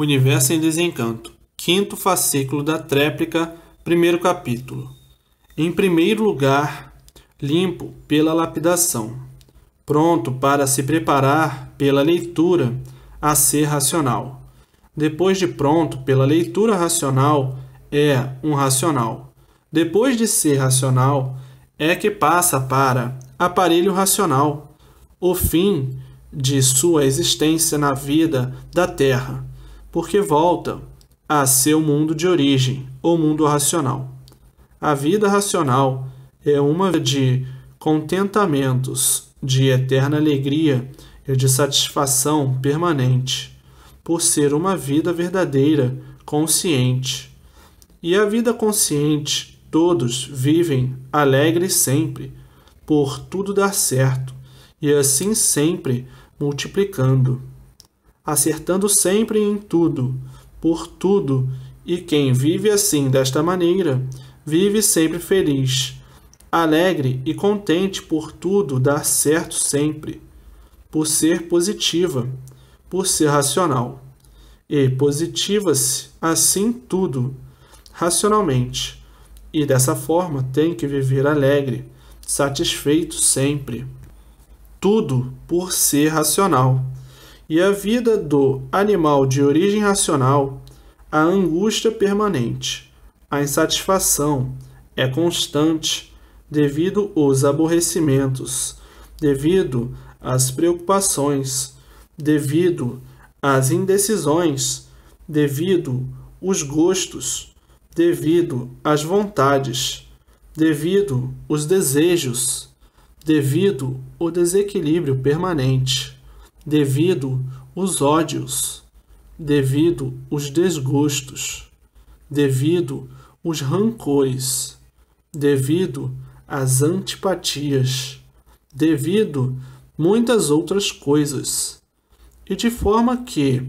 Universo em Desencanto, quinto fascículo da tréplica, primeiro capítulo. Em primeiro lugar, limpo pela lapidação, pronto para se preparar pela leitura a ser racional. Depois de pronto pela leitura racional, é um racional. Depois de ser racional, é que passa para aparelho racional, o fim de sua existência na vida da Terra porque volta a seu mundo de origem, o mundo racional. A vida racional é uma de contentamentos, de eterna alegria e de satisfação permanente, por ser uma vida verdadeira, consciente. E a vida consciente, todos vivem alegres sempre, por tudo dar certo, e assim sempre multiplicando acertando sempre em tudo, por tudo, e quem vive assim desta maneira, vive sempre feliz. Alegre e contente por tudo dar certo sempre, por ser positiva, por ser racional. E positiva-se assim tudo, racionalmente, e dessa forma tem que viver alegre, satisfeito sempre. Tudo por ser racional e a vida do animal de origem racional, a angústia permanente, a insatisfação é constante devido aos aborrecimentos, devido às preocupações, devido às indecisões, devido os gostos, devido às vontades, devido os desejos, devido o desequilíbrio permanente devido os ódios, devido os desgostos, devido os rancores, devido as antipatias, devido muitas outras coisas, e de forma que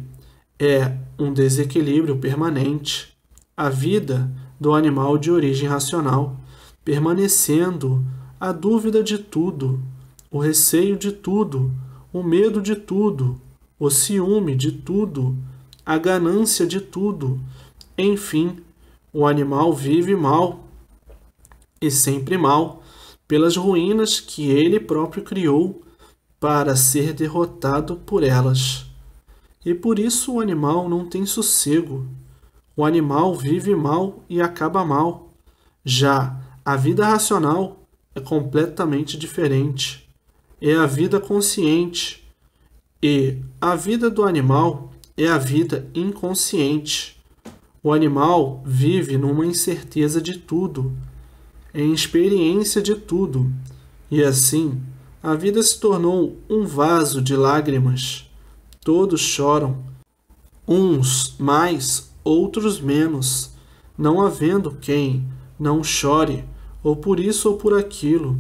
é um desequilíbrio permanente a vida do animal de origem racional, permanecendo a dúvida de tudo, o receio de tudo, o medo de tudo, o ciúme de tudo, a ganância de tudo. Enfim, o animal vive mal e sempre mal pelas ruínas que ele próprio criou para ser derrotado por elas. E por isso o animal não tem sossego. O animal vive mal e acaba mal. Já a vida racional é completamente diferente é a vida consciente e a vida do animal é a vida inconsciente. O animal vive numa incerteza de tudo, em experiência de tudo, e assim a vida se tornou um vaso de lágrimas. Todos choram, uns mais, outros menos, não havendo quem não chore, ou por isso ou por aquilo.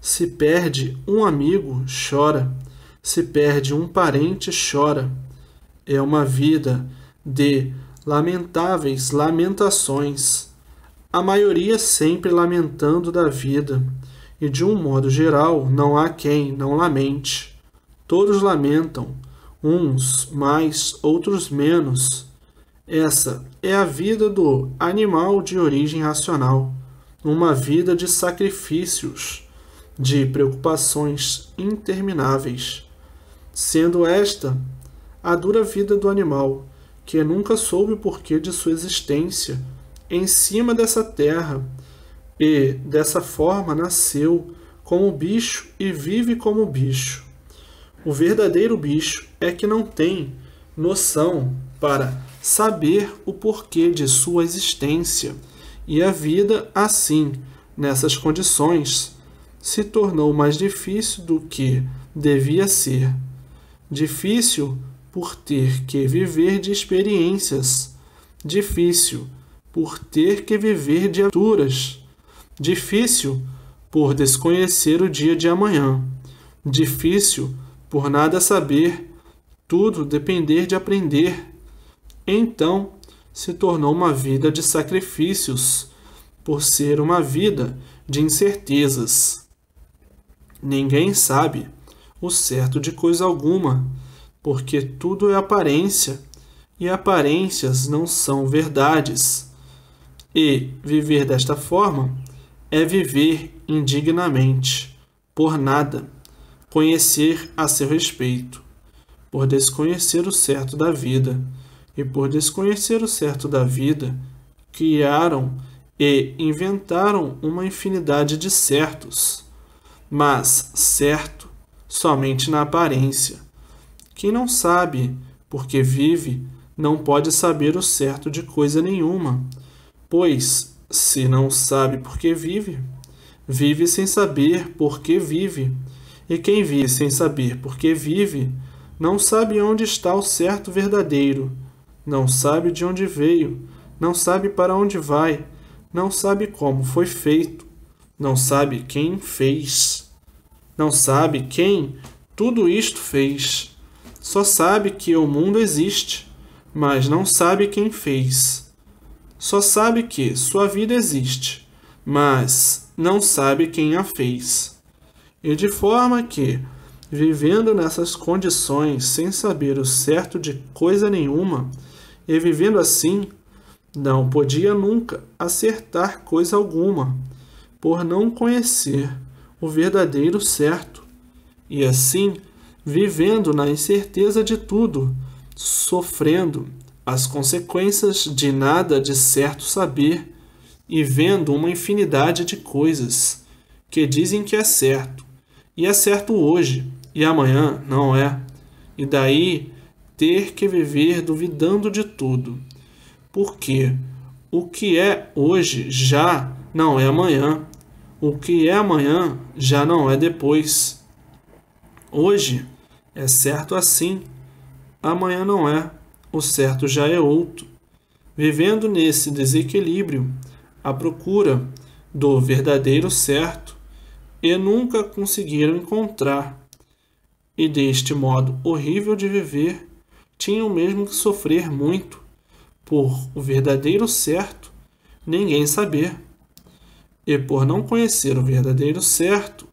Se perde um amigo, chora. Se perde um parente, chora. É uma vida de lamentáveis lamentações, a maioria sempre lamentando da vida, e de um modo geral não há quem não lamente. Todos lamentam, uns mais, outros menos. Essa é a vida do animal de origem racional, uma vida de sacrifícios de preocupações intermináveis, sendo esta a dura vida do animal, que nunca soube o porquê de sua existência em cima dessa terra, e dessa forma nasceu como bicho e vive como bicho. O verdadeiro bicho é que não tem noção para saber o porquê de sua existência e a vida assim, nessas condições, se tornou mais difícil do que devia ser. Difícil por ter que viver de experiências. Difícil por ter que viver de aventuras. Difícil por desconhecer o dia de amanhã. Difícil por nada saber, tudo depender de aprender. Então se tornou uma vida de sacrifícios, por ser uma vida de incertezas. Ninguém sabe o certo de coisa alguma, porque tudo é aparência, e aparências não são verdades. E viver desta forma é viver indignamente, por nada, conhecer a seu respeito, por desconhecer o certo da vida, e por desconhecer o certo da vida, criaram e inventaram uma infinidade de certos mas certo somente na aparência. Quem não sabe, porque vive, não pode saber o certo de coisa nenhuma, pois, se não sabe porque vive, vive sem saber porque vive. E quem vive sem saber porque vive, não sabe onde está o certo verdadeiro, não sabe de onde veio, não sabe para onde vai, não sabe como foi feito não sabe quem fez, não sabe quem tudo isto fez, só sabe que o mundo existe, mas não sabe quem fez. Só sabe que sua vida existe, mas não sabe quem a fez. E de forma que, vivendo nessas condições sem saber o certo de coisa nenhuma, e vivendo assim, não podia nunca acertar coisa alguma por não conhecer o verdadeiro certo, e assim vivendo na incerteza de tudo, sofrendo as consequências de nada de certo saber e vendo uma infinidade de coisas que dizem que é certo, e é certo hoje, e amanhã não é, e daí ter que viver duvidando de tudo, porque o que é hoje já não é amanhã. O que é amanhã já não é depois. Hoje é certo assim, amanhã não é, o certo já é outro. Vivendo nesse desequilíbrio, à procura do verdadeiro certo, e nunca conseguiram encontrar. E deste modo horrível de viver, tinham mesmo que sofrer muito, por o verdadeiro certo ninguém saber e por não conhecer o verdadeiro certo,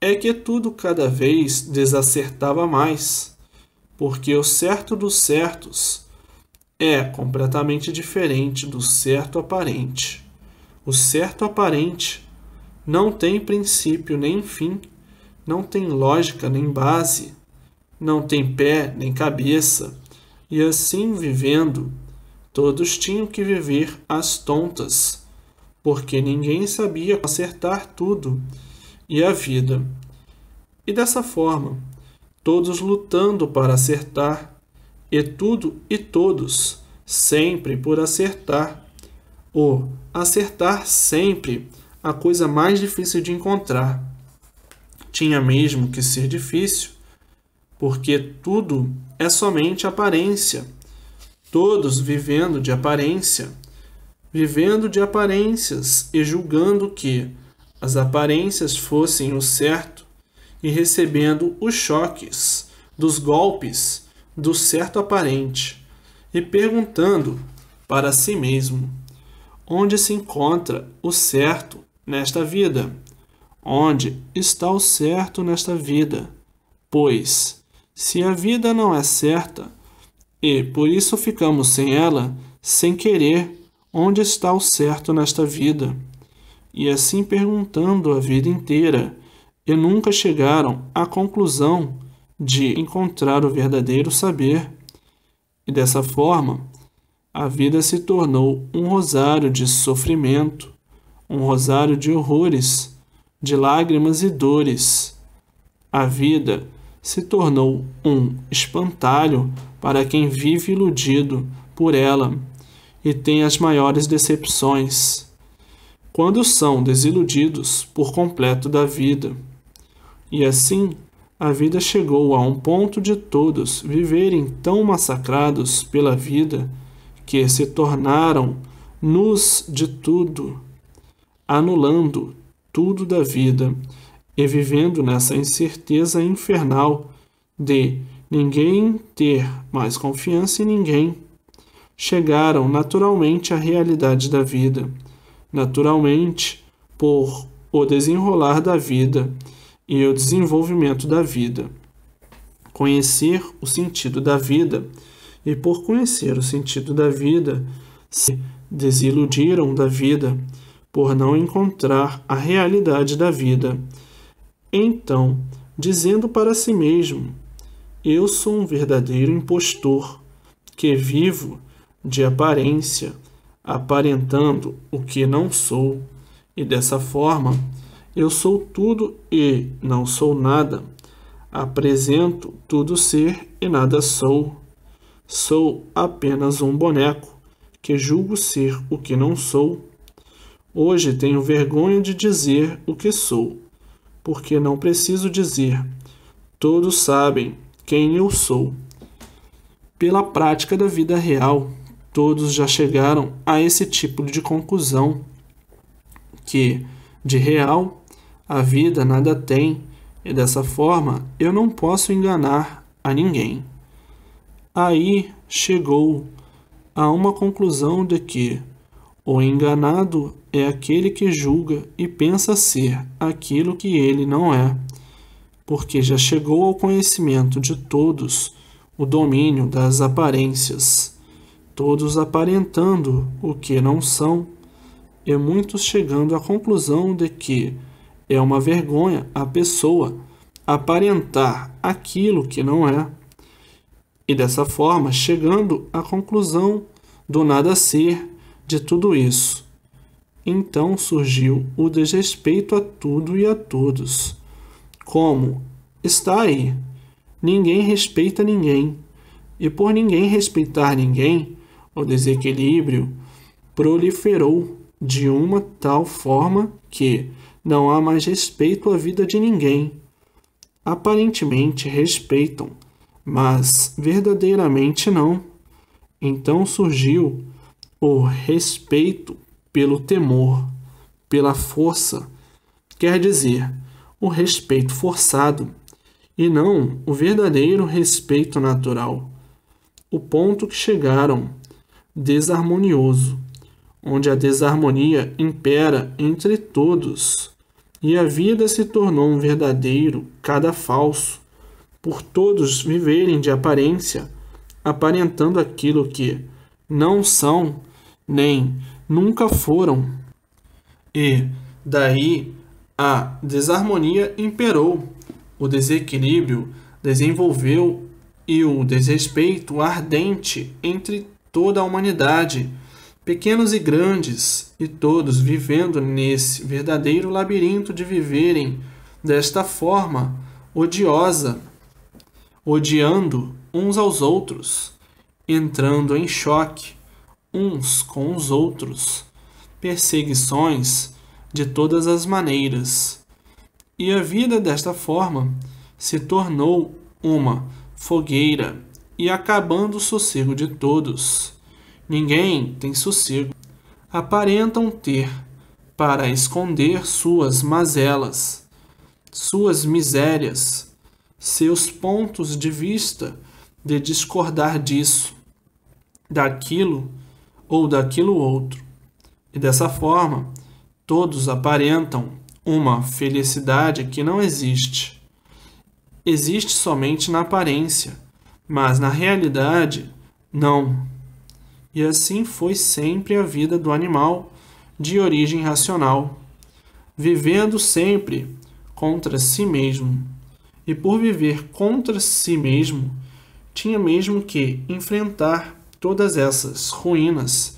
é que tudo cada vez desacertava mais, porque o certo dos certos é completamente diferente do certo aparente. O certo aparente não tem princípio nem fim, não tem lógica nem base, não tem pé nem cabeça, e assim vivendo, todos tinham que viver às tontas porque ninguém sabia acertar tudo e a vida. E dessa forma, todos lutando para acertar, e tudo e todos, sempre por acertar. O acertar sempre, a coisa mais difícil de encontrar. Tinha mesmo que ser difícil, porque tudo é somente aparência. Todos vivendo de aparência vivendo de aparências e julgando que as aparências fossem o certo e recebendo os choques dos golpes do certo aparente e perguntando para si mesmo onde se encontra o certo nesta vida, onde está o certo nesta vida, pois se a vida não é certa e por isso ficamos sem ela sem querer onde está o certo nesta vida? E assim perguntando a vida inteira, e nunca chegaram à conclusão de encontrar o verdadeiro saber. E dessa forma, a vida se tornou um rosário de sofrimento, um rosário de horrores, de lágrimas e dores. A vida se tornou um espantalho para quem vive iludido por ela e têm as maiores decepções, quando são desiludidos por completo da vida. E assim, a vida chegou a um ponto de todos viverem tão massacrados pela vida que se tornaram nus de tudo, anulando tudo da vida e vivendo nessa incerteza infernal de ninguém ter mais confiança em ninguém chegaram naturalmente à realidade da vida, naturalmente por o desenrolar da vida e o desenvolvimento da vida. Conhecer o sentido da vida e por conhecer o sentido da vida, se desiludiram da vida por não encontrar a realidade da vida. Então, dizendo para si mesmo: Eu sou um verdadeiro impostor, que vivo de aparência, aparentando o que não sou, e dessa forma eu sou tudo e não sou nada, apresento tudo ser e nada sou, sou apenas um boneco que julgo ser o que não sou. Hoje tenho vergonha de dizer o que sou, porque não preciso dizer. Todos sabem quem eu sou. Pela prática da vida real, todos já chegaram a esse tipo de conclusão que de real a vida nada tem e dessa forma eu não posso enganar a ninguém. Aí chegou a uma conclusão de que o enganado é aquele que julga e pensa ser aquilo que ele não é, porque já chegou ao conhecimento de todos o domínio das aparências todos aparentando o que não são, e muitos chegando à conclusão de que é uma vergonha a pessoa aparentar aquilo que não é, e dessa forma chegando à conclusão do nada ser de tudo isso. Então surgiu o desrespeito a tudo e a todos. Como está aí, ninguém respeita ninguém, e por ninguém respeitar ninguém, o desequilíbrio proliferou de uma tal forma que não há mais respeito à vida de ninguém. Aparentemente respeitam, mas verdadeiramente não. Então surgiu o respeito pelo temor, pela força, quer dizer, o respeito forçado, e não o verdadeiro respeito natural. O ponto que chegaram desarmonioso, onde a desarmonia impera entre todos, e a vida se tornou um verdadeiro, cada falso, por todos viverem de aparência, aparentando aquilo que não são, nem nunca foram. E daí a desarmonia imperou, o desequilíbrio desenvolveu e o desrespeito ardente entre toda a humanidade, pequenos e grandes, e todos vivendo nesse verdadeiro labirinto de viverem desta forma odiosa, odiando uns aos outros, entrando em choque uns com os outros, perseguições de todas as maneiras. E a vida desta forma se tornou uma fogueira e acabando o sossego de todos. Ninguém tem sossego. Aparentam ter para esconder suas mazelas, suas misérias, seus pontos de vista de discordar disso, daquilo ou daquilo outro. E dessa forma, todos aparentam uma felicidade que não existe. Existe somente na aparência mas na realidade, não. E assim foi sempre a vida do animal de origem racional, vivendo sempre contra si mesmo. E por viver contra si mesmo, tinha mesmo que enfrentar todas essas ruínas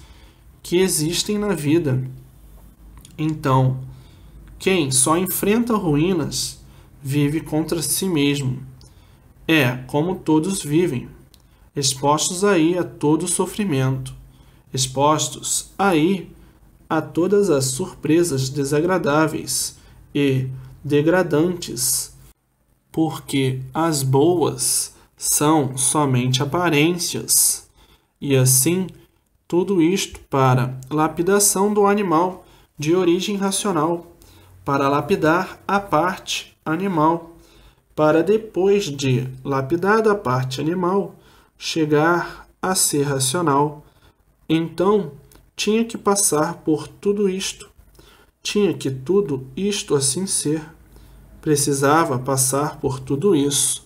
que existem na vida. Então, quem só enfrenta ruínas vive contra si mesmo é como todos vivem, expostos aí a todo sofrimento, expostos aí a todas as surpresas desagradáveis e degradantes, porque as boas são somente aparências. E assim, tudo isto para lapidação do animal de origem racional, para lapidar a parte animal para depois de lapidada a parte animal, chegar a ser racional. Então, tinha que passar por tudo isto. Tinha que tudo isto assim ser. Precisava passar por tudo isso.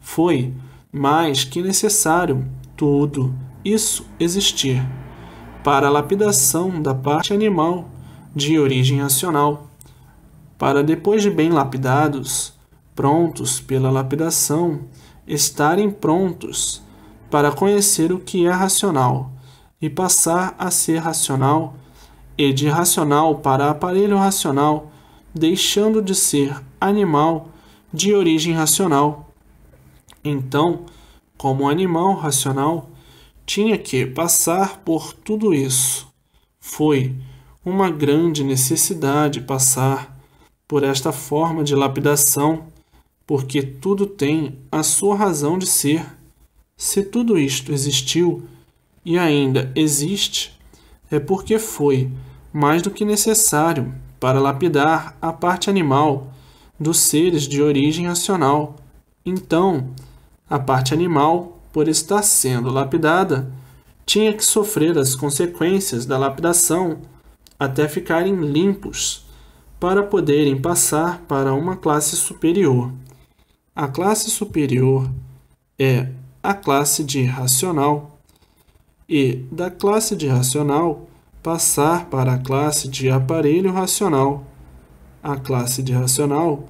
Foi mais que necessário tudo isso existir para a lapidação da parte animal de origem racional, para depois de bem lapidados prontos pela lapidação, estarem prontos para conhecer o que é racional e passar a ser racional, e de racional para aparelho racional, deixando de ser animal de origem racional. Então, como animal racional, tinha que passar por tudo isso. Foi uma grande necessidade passar por esta forma de lapidação porque tudo tem a sua razão de ser. Se tudo isto existiu e ainda existe, é porque foi mais do que necessário para lapidar a parte animal dos seres de origem racional. Então, a parte animal, por estar sendo lapidada, tinha que sofrer as consequências da lapidação até ficarem limpos para poderem passar para uma classe superior. A classe superior é a classe de racional e da classe de racional passar para a classe de aparelho racional. A classe de racional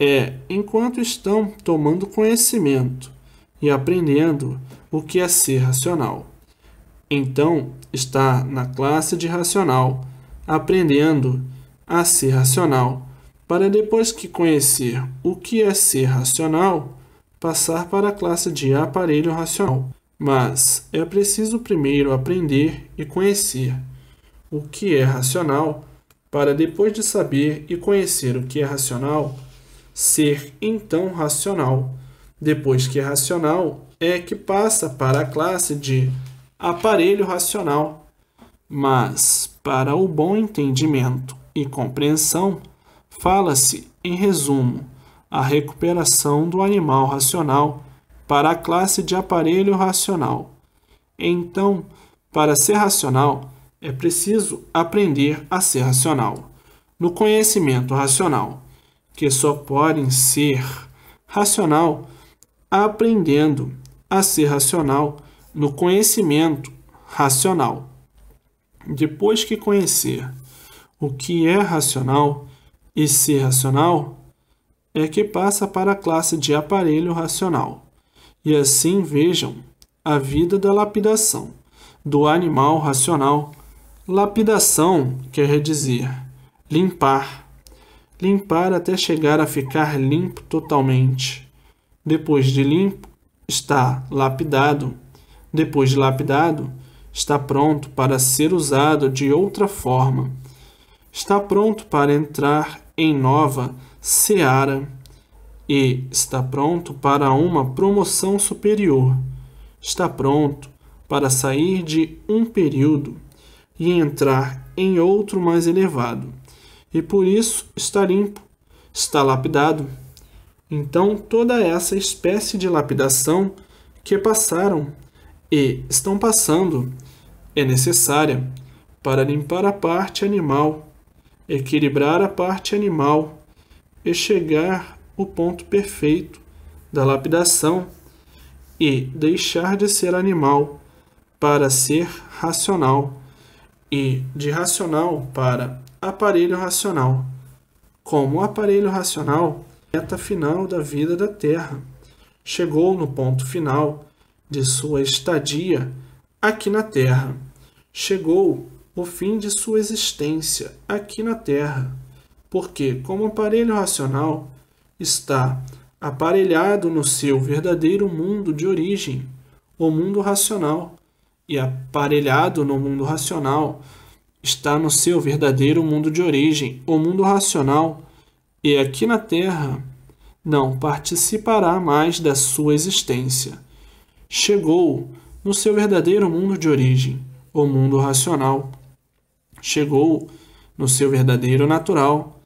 é enquanto estão tomando conhecimento e aprendendo o que é ser racional. Então, está na classe de racional, aprendendo a ser racional para depois que conhecer o que é ser racional, passar para a classe de aparelho racional. Mas é preciso primeiro aprender e conhecer o que é racional, para depois de saber e conhecer o que é racional, ser então racional. Depois que é racional, é que passa para a classe de aparelho racional. Mas, para o bom entendimento e compreensão, Fala-se, em resumo, a recuperação do animal racional para a classe de aparelho racional. Então, para ser racional, é preciso aprender a ser racional, no conhecimento racional, que só podem ser racional aprendendo a ser racional no conhecimento racional. Depois que conhecer o que é racional, e se racional, é que passa para a classe de aparelho racional. E assim vejam a vida da lapidação, do animal racional. Lapidação quer dizer limpar, limpar até chegar a ficar limpo totalmente. Depois de limpo, está lapidado. Depois de lapidado, está pronto para ser usado de outra forma. Está pronto para entrar em nova seara e está pronto para uma promoção superior. Está pronto para sair de um período e entrar em outro mais elevado, e por isso está limpo, está lapidado. Então, toda essa espécie de lapidação que passaram e estão passando é necessária para limpar a parte animal equilibrar a parte animal e chegar o ponto perfeito da lapidação e deixar de ser animal para ser racional e de racional para aparelho racional. Como aparelho racional, meta final da vida da Terra. Chegou no ponto final de sua estadia aqui na Terra. Chegou o fim de sua existência aqui na Terra, porque, como aparelho racional, está aparelhado no seu verdadeiro mundo de origem, o mundo racional, e aparelhado no mundo racional está no seu verdadeiro mundo de origem, o mundo racional, e aqui na Terra não participará mais da sua existência. Chegou no seu verdadeiro mundo de origem, o mundo racional chegou no seu verdadeiro natural,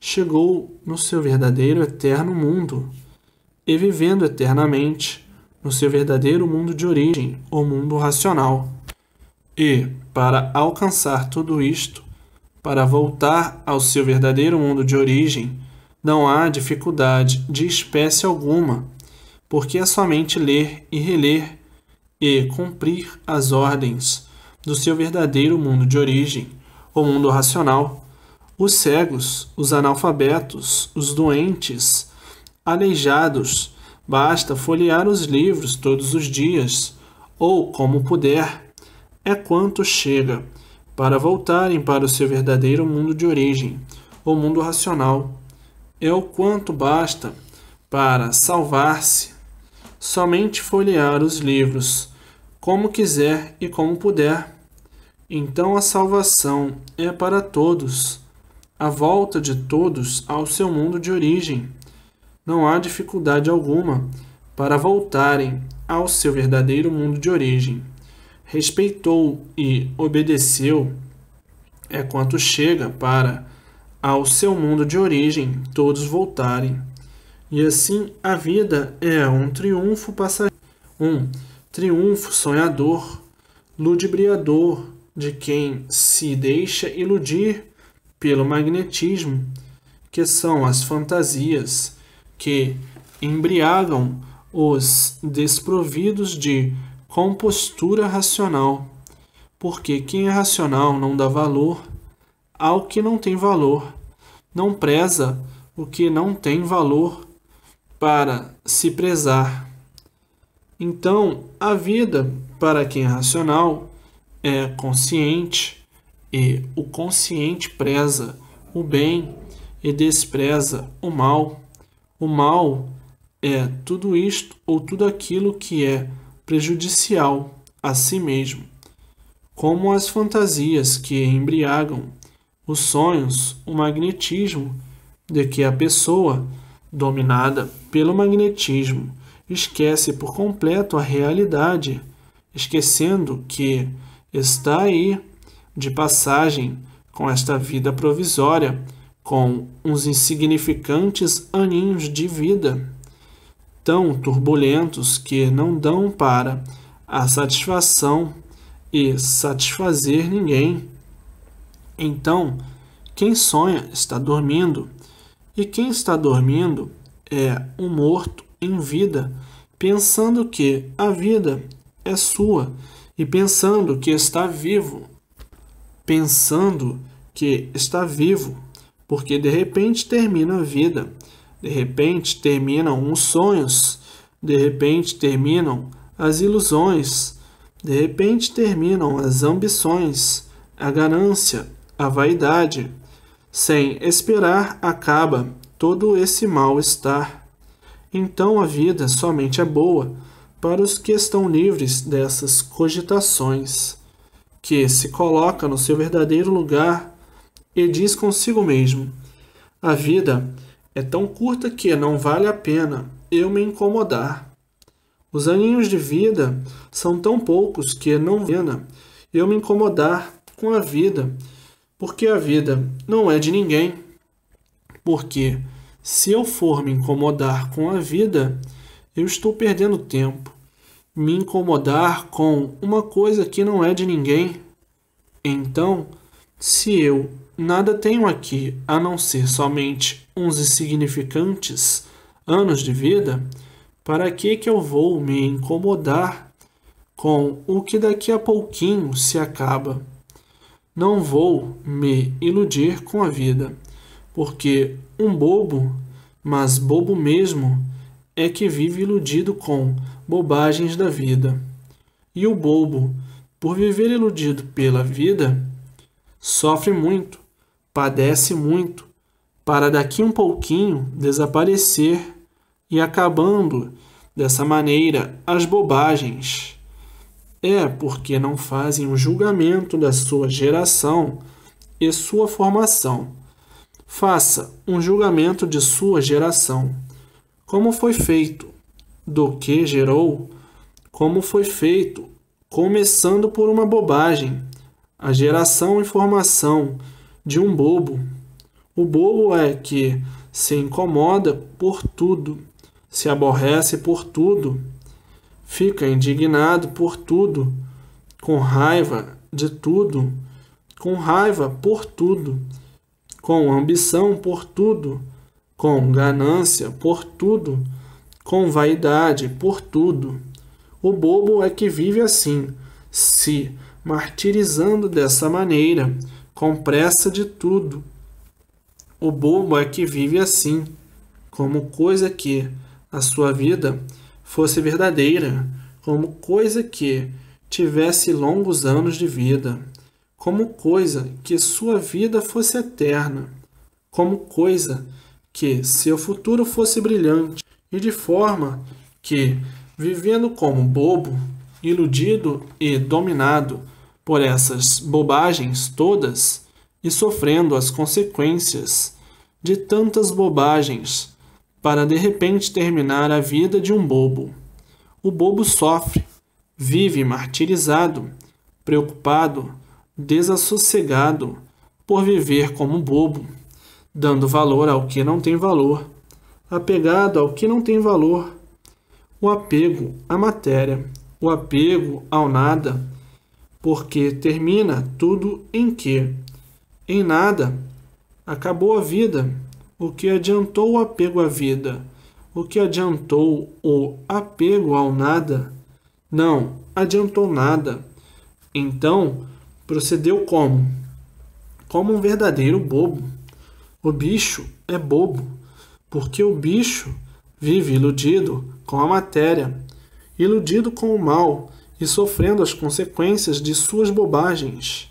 chegou no seu verdadeiro eterno mundo, e vivendo eternamente no seu verdadeiro mundo de origem, o mundo racional. E, para alcançar tudo isto, para voltar ao seu verdadeiro mundo de origem, não há dificuldade de espécie alguma, porque é somente ler e reler e cumprir as ordens do seu verdadeiro mundo de origem, o mundo racional. Os cegos, os analfabetos, os doentes, aleijados, basta folhear os livros todos os dias, ou como puder, é quanto chega, para voltarem para o seu verdadeiro mundo de origem, o mundo racional. É o quanto basta para salvar-se. Somente folhear os livros como quiser e como puder. Então a salvação é para todos, a volta de todos ao seu mundo de origem. Não há dificuldade alguma para voltarem ao seu verdadeiro mundo de origem. Respeitou e obedeceu é quanto chega para ao seu mundo de origem todos voltarem. E assim a vida é um triunfo passageiro. 1. Um, triunfo sonhador, ludibriador de quem se deixa iludir pelo magnetismo, que são as fantasias que embriagam os desprovidos de compostura racional, porque quem é racional não dá valor ao que não tem valor, não preza o que não tem valor para se prezar. Então, a vida, para quem é racional, é consciente e o consciente preza o bem e despreza o mal. O mal é tudo isto ou tudo aquilo que é prejudicial a si mesmo, como as fantasias que embriagam, os sonhos, o magnetismo, de que a pessoa, dominada pelo magnetismo, esquece por completo a realidade, esquecendo que está aí de passagem com esta vida provisória, com uns insignificantes aninhos de vida, tão turbulentos que não dão para a satisfação e satisfazer ninguém. Então, quem sonha está dormindo, e quem está dormindo é um morto em vida, pensando que a vida é sua e pensando que está vivo, pensando que está vivo, porque de repente termina a vida, de repente terminam os sonhos, de repente terminam as ilusões, de repente terminam as ambições, a ganância, a vaidade. Sem esperar, acaba todo esse mal-estar então a vida somente é boa para os que estão livres dessas cogitações, que se coloca no seu verdadeiro lugar e diz consigo mesmo: A vida é tão curta que não vale a pena eu me incomodar. Os aninhos de vida são tão poucos que não vale a pena eu me incomodar com a vida, porque a vida não é de ninguém. Porque se eu for me incomodar com a vida, eu estou perdendo tempo. Me incomodar com uma coisa que não é de ninguém. Então, se eu nada tenho aqui a não ser somente uns insignificantes anos de vida, para que que eu vou me incomodar com o que daqui a pouquinho se acaba? Não vou me iludir com a vida porque um bobo, mas bobo mesmo, é que vive iludido com bobagens da vida. E o bobo, por viver iludido pela vida, sofre muito, padece muito, para daqui um pouquinho desaparecer e acabando dessa maneira as bobagens. É porque não fazem o julgamento da sua geração e sua formação faça um julgamento de sua geração. Como foi feito? Do que gerou? Como foi feito? Começando por uma bobagem. A geração e formação de um bobo. O bobo é que se incomoda por tudo, se aborrece por tudo, fica indignado por tudo, com raiva de tudo, com raiva por tudo com ambição por tudo, com ganância por tudo, com vaidade por tudo. O bobo é que vive assim, se martirizando dessa maneira, com pressa de tudo. O bobo é que vive assim, como coisa que a sua vida fosse verdadeira, como coisa que tivesse longos anos de vida como coisa que sua vida fosse eterna, como coisa que seu futuro fosse brilhante, e de forma que, vivendo como bobo, iludido e dominado por essas bobagens todas, e sofrendo as consequências de tantas bobagens, para de repente terminar a vida de um bobo. O bobo sofre, vive martirizado, preocupado desassossegado por viver como bobo, dando valor ao que não tem valor, apegado ao que não tem valor, o apego à matéria, o apego ao nada, porque termina tudo em que? Em nada. Acabou a vida. O que adiantou o apego à vida? O que adiantou o apego ao nada? Não, adiantou nada. Então, Procedeu como? Como um verdadeiro bobo. O bicho é bobo, porque o bicho vive iludido com a matéria, iludido com o mal e sofrendo as consequências de suas bobagens.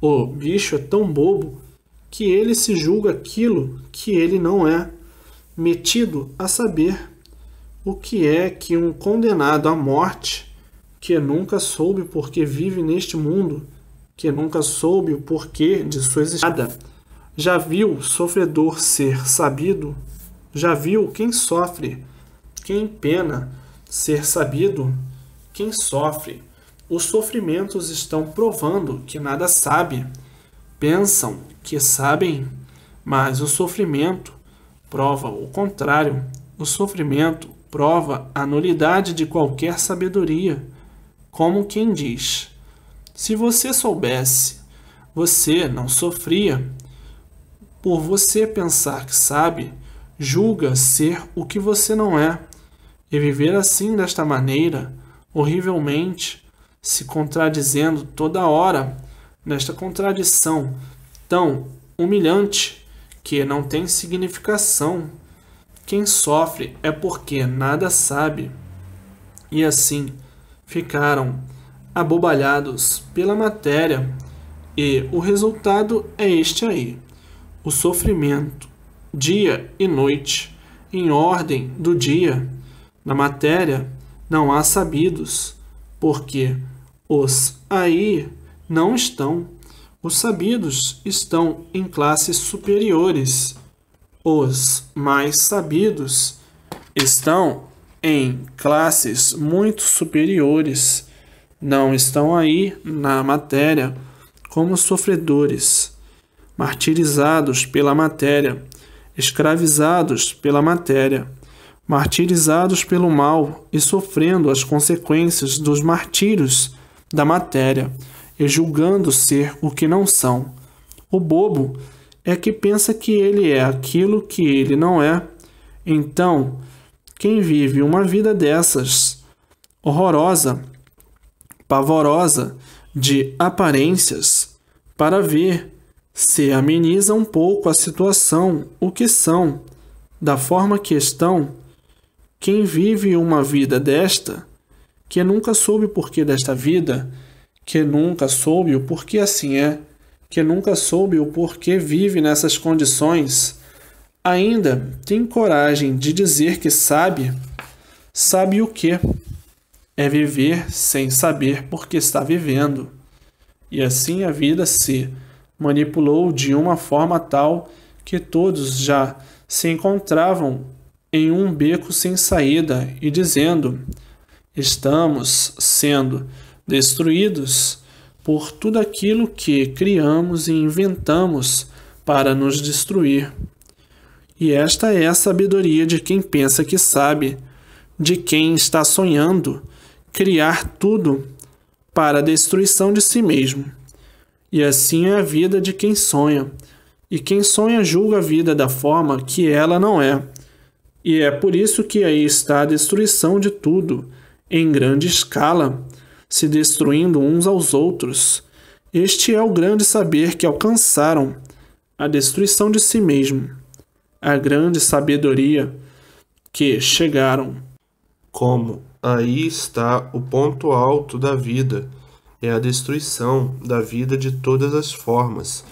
O bicho é tão bobo que ele se julga aquilo que ele não é, metido a saber o que é que um condenado à morte, que nunca soube porque vive neste mundo, que nunca soube o porquê de sua existência. Já viu sofredor ser sabido? Já viu quem sofre, quem pena ser sabido? Quem sofre? Os sofrimentos estão provando que nada sabe. Pensam que sabem, mas o sofrimento prova o contrário. O sofrimento prova a nulidade de qualquer sabedoria, como quem diz: se você soubesse, você não sofria. Por você pensar que sabe, julga ser o que você não é. E viver assim desta maneira, horrivelmente, se contradizendo toda hora, nesta contradição tão humilhante que não tem significação. Quem sofre é porque nada sabe. E assim ficaram abobalhados pela matéria e o resultado é este aí: o sofrimento, dia e noite, em ordem do dia. Na matéria não há sabidos, porque os aí não estão. Os sabidos estão em classes superiores. Os mais sabidos estão em classes muito superiores não estão aí na matéria como sofredores, martirizados pela matéria, escravizados pela matéria, martirizados pelo mal e sofrendo as consequências dos martírios da matéria e julgando ser o que não são. O bobo é que pensa que ele é aquilo que ele não é. Então, quem vive uma vida dessas horrorosa pavorosa de aparências para ver se ameniza um pouco a situação, o que são, da forma que estão, quem vive uma vida desta, que nunca soube o porquê desta vida, que nunca soube o porquê assim é, que nunca soube o porquê vive nessas condições, ainda tem coragem de dizer que sabe, sabe o que? é viver sem saber por que está vivendo. E assim a vida se manipulou de uma forma tal que todos já se encontravam em um beco sem saída e dizendo: Estamos sendo destruídos por tudo aquilo que criamos e inventamos para nos destruir. E esta é a sabedoria de quem pensa que sabe, de quem está sonhando criar tudo para a destruição de si mesmo. E assim é a vida de quem sonha. E quem sonha julga a vida da forma que ela não é. E é por isso que aí está a destruição de tudo, em grande escala, se destruindo uns aos outros. Este é o grande saber que alcançaram, a destruição de si mesmo, a grande sabedoria que chegaram como Aí está o ponto alto da vida, é a destruição da vida de todas as formas,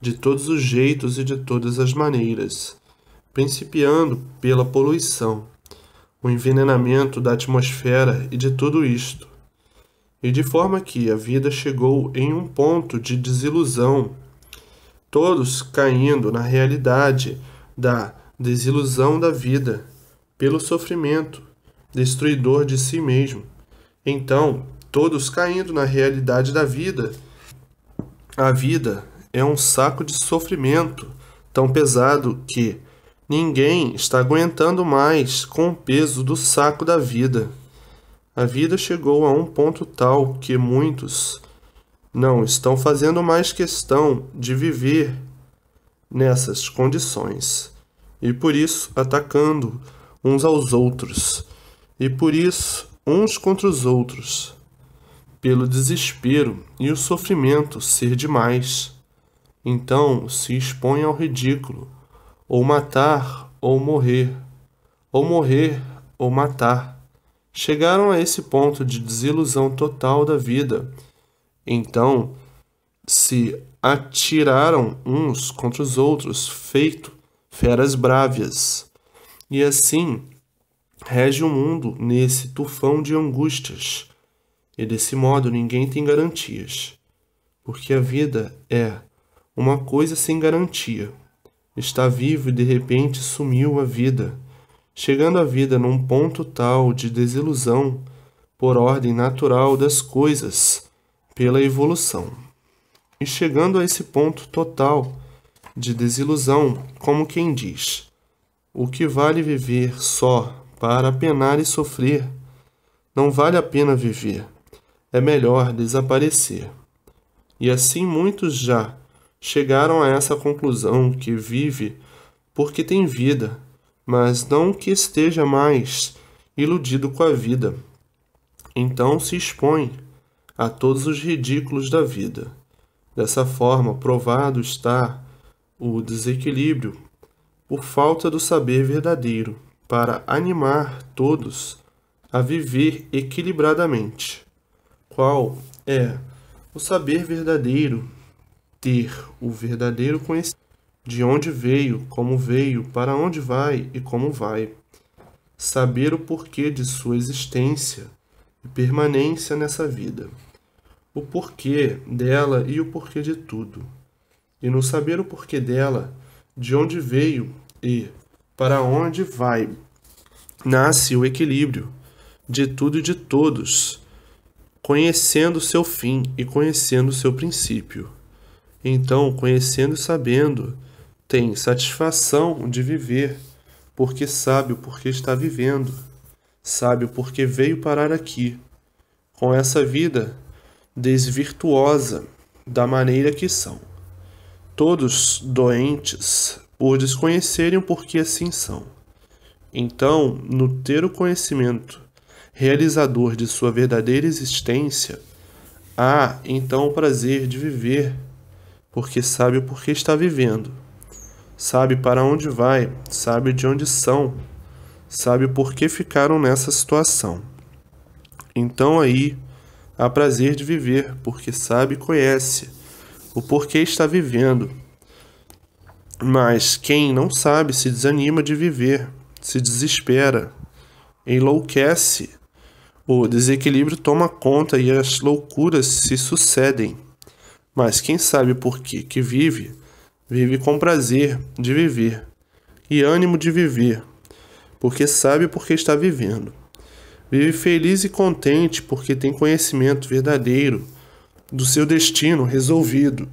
de todos os jeitos e de todas as maneiras, principiando pela poluição, o envenenamento da atmosfera e de tudo isto. E de forma que a vida chegou em um ponto de desilusão, todos caindo na realidade da desilusão da vida, pelo sofrimento, destruidor de si mesmo. Então, todos caindo na realidade da vida. A vida é um saco de sofrimento tão pesado que ninguém está aguentando mais com o peso do saco da vida. A vida chegou a um ponto tal que muitos não estão fazendo mais questão de viver nessas condições e por isso atacando uns aos outros e por isso uns contra os outros, pelo desespero e o sofrimento ser demais. Então se expõe ao ridículo, ou matar ou morrer, ou morrer ou matar. Chegaram a esse ponto de desilusão total da vida. Então se atiraram uns contra os outros, feito feras brávias. E assim rege o mundo nesse tufão de angústias, e desse modo ninguém tem garantias, porque a vida é uma coisa sem garantia. Está vivo e de repente sumiu a vida, chegando a vida num ponto tal de desilusão, por ordem natural das coisas, pela evolução. E chegando a esse ponto total de desilusão, como quem diz: o que vale viver só para penar e sofrer. Não vale a pena viver, é melhor desaparecer. E assim muitos já chegaram a essa conclusão que vive porque tem vida, mas não que esteja mais iludido com a vida. Então se expõe a todos os ridículos da vida. Dessa forma, provado está o desequilíbrio por falta do saber verdadeiro para animar todos a viver equilibradamente, qual é o saber verdadeiro, ter o verdadeiro conhecimento de onde veio, como veio, para onde vai e como vai, saber o porquê de sua existência e permanência nessa vida, o porquê dela e o porquê de tudo, e no saber o porquê dela, de onde veio e para onde vai, nasce o equilíbrio de tudo e de todos, conhecendo seu fim e conhecendo seu princípio. Então, conhecendo e sabendo, tem satisfação de viver, porque sabe o porquê está vivendo, sabe o porquê veio parar aqui, com essa vida desvirtuosa da maneira que são. Todos doentes por desconhecerem o porquê assim são. Então, no ter o conhecimento realizador de sua verdadeira existência, há então o prazer de viver, porque sabe o porquê está vivendo, sabe para onde vai, sabe de onde são, sabe por que ficaram nessa situação. Então aí há prazer de viver, porque sabe e conhece o porquê está vivendo, mas quem não sabe se desanima de viver, se desespera, enlouquece. O desequilíbrio toma conta e as loucuras se sucedem. Mas quem sabe por que que vive, vive com prazer de viver e ânimo de viver, porque sabe por que está vivendo. Vive feliz e contente porque tem conhecimento verdadeiro do seu destino resolvido.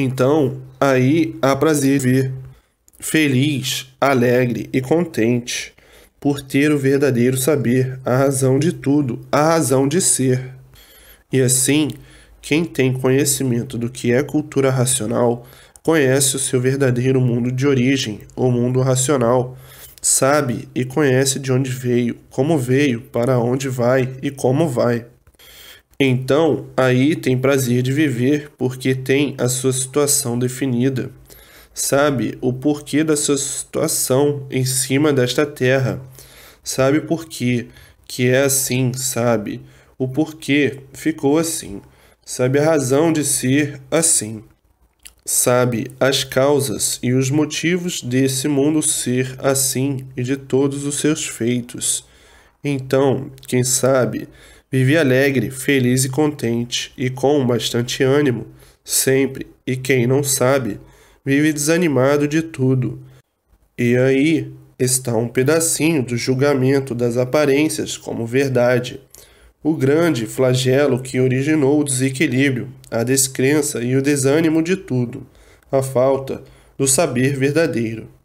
Então, aí há prazer ver, feliz, alegre e contente, por ter o verdadeiro saber, a razão de tudo, a razão de ser. E assim, quem tem conhecimento do que é cultura racional, conhece o seu verdadeiro mundo de origem, o mundo racional, sabe e conhece de onde veio, como veio, para onde vai e como vai. Então, aí tem prazer de viver porque tem a sua situação definida. Sabe o porquê da sua situação em cima desta terra. Sabe por quê que é assim, sabe? O porquê ficou assim. Sabe a razão de ser assim. Sabe as causas e os motivos desse mundo ser assim e de todos os seus feitos. Então, quem sabe vive alegre, feliz e contente, e com bastante ânimo, sempre, e quem não sabe, vive desanimado de tudo. E aí está um pedacinho do julgamento das aparências como verdade, o grande flagelo que originou o desequilíbrio, a descrença e o desânimo de tudo, a falta do saber verdadeiro.